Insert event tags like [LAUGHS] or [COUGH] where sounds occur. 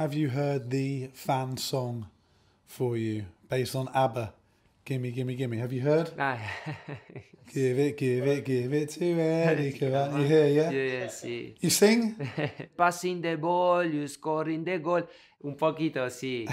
have you heard the fan song for you based on ABBA? Gimme, gimme, gimme. Have you heard? [LAUGHS] give it, give it, give it to Erica. [LAUGHS] you hear, yeah? Yes, yes. You sing? [LAUGHS] Passing the ball, you scoring the goal. Un poquito, sí.